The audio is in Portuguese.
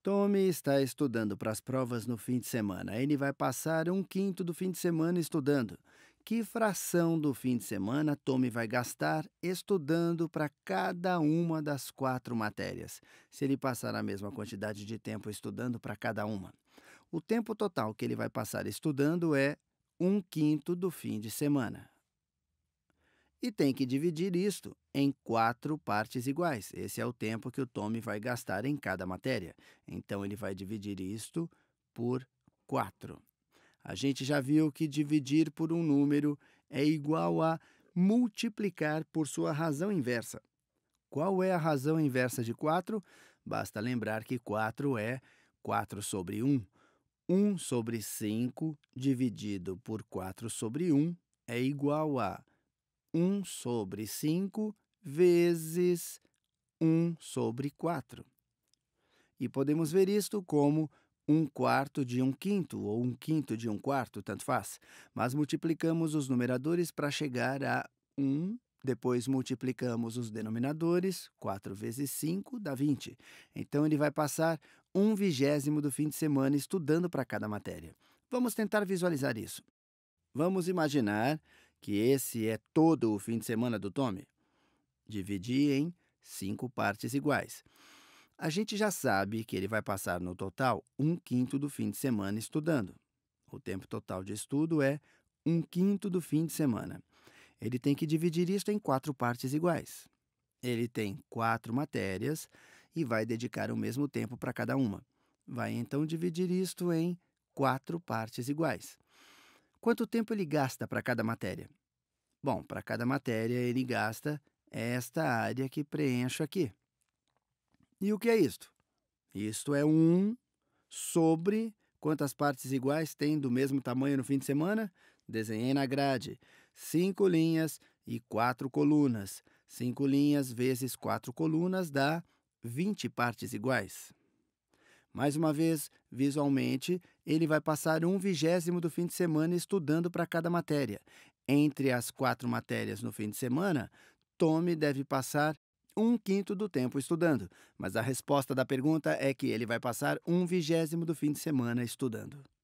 Tommy está estudando para as provas no fim de semana. Ele vai passar um quinto do fim de semana estudando. Que fração do fim de semana Tommy vai gastar estudando para cada uma das quatro matérias, se ele passar a mesma quantidade de tempo estudando para cada uma? O tempo total que ele vai passar estudando é um quinto do fim de semana e tem que dividir isto em quatro partes iguais. Esse é o tempo que o Tommy vai gastar em cada matéria. Então, ele vai dividir isto por quatro. A gente já viu que dividir por um número é igual a multiplicar por sua razão inversa. Qual é a razão inversa de 4? Basta lembrar que 4 é 4 sobre 1. 1 sobre 5 dividido por 4 sobre 1 é igual a 1 sobre 5 vezes 1 sobre 4. E podemos ver isto como um quarto de um quinto ou um quinto de um quarto, tanto faz. Mas multiplicamos os numeradores para chegar a 1 depois multiplicamos os denominadores, 4 vezes 5 dá 20. Então ele vai passar um vigésimo do fim de semana estudando para cada matéria. Vamos tentar visualizar isso. Vamos imaginar que esse é todo o fim de semana do Tommy? Dividi em cinco partes iguais. A gente já sabe que ele vai passar no total um quinto do fim de semana estudando. O tempo total de estudo é um quinto do fim de semana. Ele tem que dividir isso em quatro partes iguais. Ele tem quatro matérias e vai dedicar o mesmo tempo para cada uma. Vai então dividir isto em quatro partes iguais. Quanto tempo ele gasta para cada matéria? Bom, para cada matéria ele gasta esta área que preencho aqui. E o que é isto? Isto é 1 um sobre quantas partes iguais tem do mesmo tamanho no fim de semana? Desenhei na grade. 5 linhas e 4 colunas. 5 linhas vezes 4 colunas dá 20 partes iguais. Mais uma vez, visualmente, ele vai passar um vigésimo do fim de semana estudando para cada matéria. Entre as quatro matérias no fim de semana, Tommy deve passar um quinto do tempo estudando, mas a resposta da pergunta é que ele vai passar um vigésimo do fim de semana estudando.